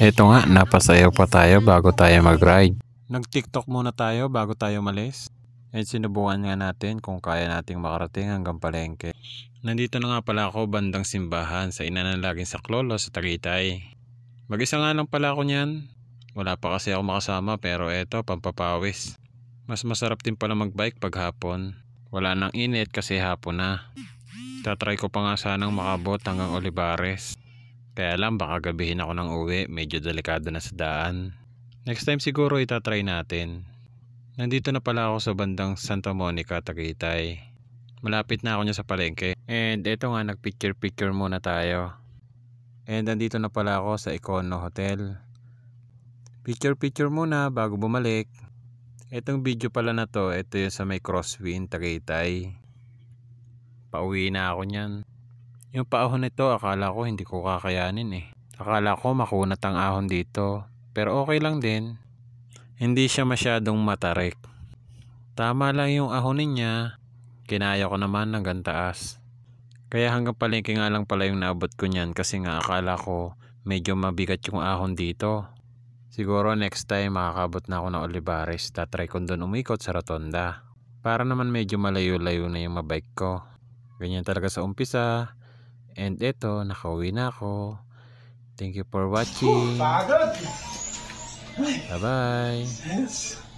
Eto nga, napasayaw pa tayo bago tayo mag-ride. Nag-tiktok muna tayo bago tayo malis. At sinubukan nga natin kung kaya nating makarating hanggang palengke. Nandito na nga pala ako bandang simbahan sa ina ng laging saklolo sa Tagaytay. Mag-isa nga lang pala ako niyan. Wala pa kasi ako makasama pero eto pampapawis. Mas masarap din pala mag-bike pag hapon. Wala nang init kasi hapon na. Tatry ko pa nga sanang makabot hanggang Olivares. Kaya lang baka gabihin ako ng uwi, medyo delikado na sa daan. Next time siguro itatry natin. Nandito na pala ako sa bandang Santa Monica, Tagaytay. Malapit na ako niya sa palengke. And eto nga nagpicture picture muna tayo. And nandito na pala ako sa Econo Hotel. Picture picture muna bago bumalik. Etong video pala na to, ito yung sa may crosswind Tagaytay. Pauwi na ako niyan. Yung paahon nito akala ko hindi ko kakayanin eh. Akala ko makunat ang ahon dito. Pero okay lang din. Hindi siya masyadong matarik. Tama lang yung ahonin niya. Kinaya ko naman hanggang taas. Kaya hanggang palengke nga lang pala yung naabot ko niyan kasi nga akala ko medyo mabigat yung ahon dito. Siguro next time makakabot na ako ng Olivares. Tatry ko doon umikot sa rotonda. Para naman medyo malayo-layo na yung mabike ko. Ganyan talaga sa umpisa And ito, nakauwi na ako. Thank you for watching. Bye-bye.